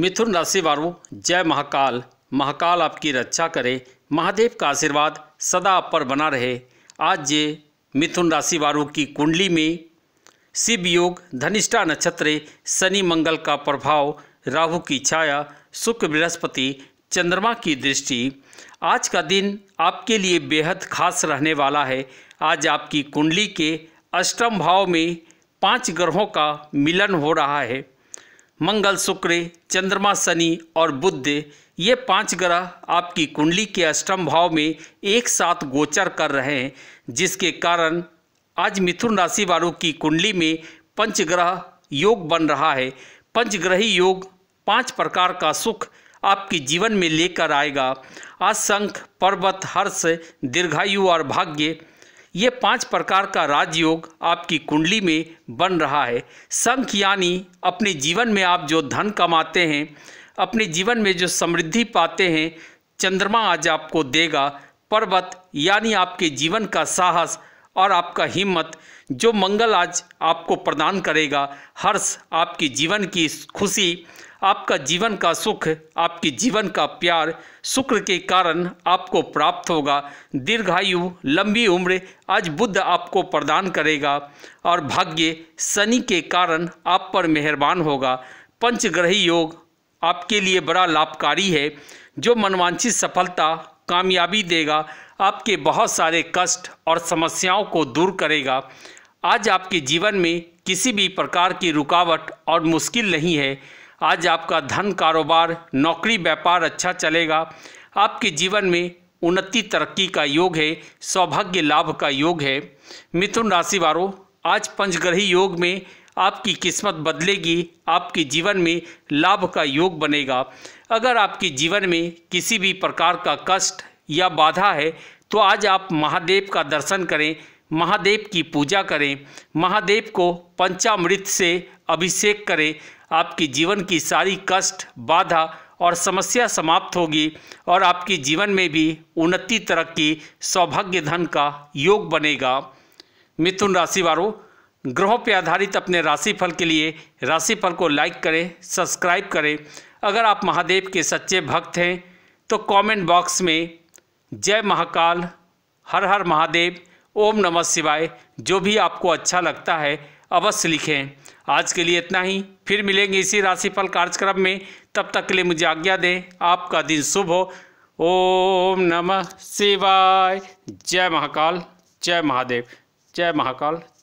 मिथुन राशि वालों जय महाकाल महाकाल आपकी रक्षा करे महादेव का आशीर्वाद सदा आप पर बना रहे आज ये मिथुन राशि वालों की कुंडली में शिव योग धनिष्ठा नक्षत्र शनि मंगल का प्रभाव राहु की छाया शुक्र बृहस्पति चंद्रमा की दृष्टि आज का दिन आपके लिए बेहद खास रहने वाला है आज आपकी कुंडली के अष्टम भाव में पांच ग्रहों का मिलन हो रहा है मंगल शुक्र चंद्रमा शनि और बुद्ध ये पांच ग्रह आपकी कुंडली के अष्टम भाव में एक साथ गोचर कर रहे हैं जिसके कारण आज मिथुन राशि वालों की कुंडली में पंचग्रह योग बन रहा है पंचग्रही योग पांच प्रकार का सुख आपके जीवन में लेकर आएगा आज शंख पर्वत हर्ष दीर्घायु और भाग्य ये पांच प्रकार का राजयोग आपकी कुंडली में बन रहा है संख यानी अपने जीवन में आप जो धन कमाते हैं अपने जीवन में जो समृद्धि पाते हैं चंद्रमा आज आपको देगा पर्वत यानी आपके जीवन का साहस और आपका हिम्मत जो मंगल आज आपको प्रदान करेगा हर्ष आपकी जीवन की खुशी आपका जीवन का सुख आपके जीवन का प्यार शुक्र के कारण आपको प्राप्त होगा दीर्घायु लंबी उम्र आज बुद्ध आपको प्रदान करेगा और भाग्य शनि के कारण आप पर मेहरबान होगा पंचग्रही योग आपके लिए बड़ा लाभकारी है जो मनवांछित सफलता कामयाबी देगा आपके बहुत सारे कष्ट और समस्याओं को दूर करेगा आज आपके जीवन में किसी भी प्रकार की रुकावट और मुश्किल नहीं है आज आपका धन कारोबार नौकरी व्यापार अच्छा चलेगा आपके जीवन में उन्नति तरक्की का योग है सौभाग्य लाभ का योग है मिथुन राशि वालों आज पंचग्रही योग में आपकी किस्मत बदलेगी आपके जीवन में लाभ का योग बनेगा अगर आपके जीवन में किसी भी प्रकार का कष्ट या बाधा है तो आज आप महादेव का दर्शन करें महादेव की पूजा करें महादेव को पंचामृत से अभिषेक करें आपकी जीवन की सारी कष्ट बाधा और समस्या समाप्त होगी और आपके जीवन में भी उन्नति तरक्की सौभाग्य धन का योग बनेगा मिथुन राशि वालों ग्रहों पर आधारित अपने राशिफल के लिए राशिफल को लाइक करें सब्सक्राइब करें अगर आप महादेव के सच्चे भक्त हैं तो कमेंट बॉक्स में जय महाकाल हर हर महादेव ओम नमः शिवाय जो भी आपको अच्छा लगता है अवश्य लिखें आज के लिए इतना ही फिर मिलेंगे इसी राशिफल कार्यक्रम में तब तक के लिए मुझे आज्ञा दें आपका दिन शुभ हो ओम नमः शिवाय जय महाकाल जय महादेव जय महाकाल